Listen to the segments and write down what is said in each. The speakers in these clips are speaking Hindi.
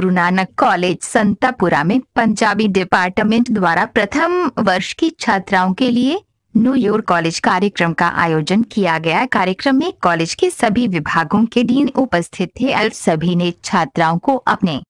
गुरु नानक कॉलेज संतापुरा में पंजाबी डिपार्टमेंट द्वारा प्रथम वर्ष की छात्राओं के लिए न्यू योर कॉलेज कार्यक्रम का आयोजन किया गया कार्यक्रम में कॉलेज के सभी विभागों के डीन उपस्थित थे और सभी ने छात्राओं को अपने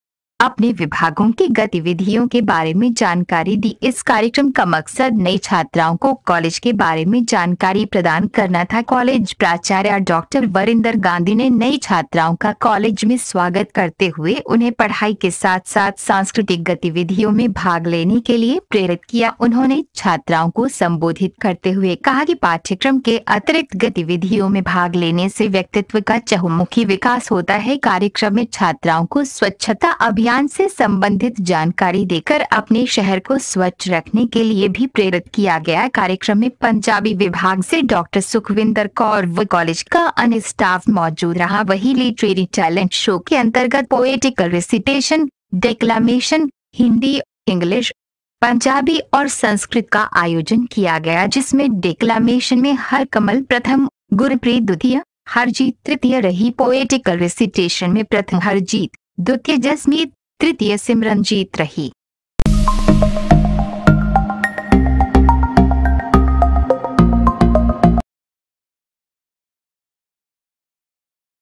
अपने विभागों की गतिविधियों के बारे में जानकारी दी इस कार्यक्रम का मकसद नई छात्राओं को कॉलेज के बारे में जानकारी प्रदान करना था कॉलेज प्राचार्य डॉक्टर वरिंदर गांधी ने नई छात्राओं का कॉलेज में स्वागत करते हुए उन्हें पढ़ाई के साथ साथ सांस्कृतिक गतिविधियों में भाग लेने के लिए प्रेरित किया उन्होंने छात्राओं को संबोधित करते हुए कहा की पाठ्यक्रम के अतिरिक्त गतिविधियों में भाग लेने ऐसी व्यक्तित्व का चहुमुखी विकास होता है कार्यक्रम में छात्राओं को स्वच्छता अभियान अभियान से संबंधित जानकारी देकर अपने शहर को स्वच्छ रखने के लिए भी प्रेरित किया गया कार्यक्रम में पंजाबी विभाग से डॉक्टर सुखविंदर कौर व कॉलेज का अन्य स्टाफ मौजूद रहा वही लिटरेरी टैलेंट शो के अंतर्गत poetical recitation declamation Hindi English Punjabi और संस्कृत का आयोजन किया गया जिसमें डेक्लामेशन में हर कमल प्रथम गुरप्रीत द्वितीय हरजीत तृतीय रही पोएटिकल रिसिटेशन में प्रथम हरजीत द्वितीय जसमीत तृतीय सिमरनजीत रही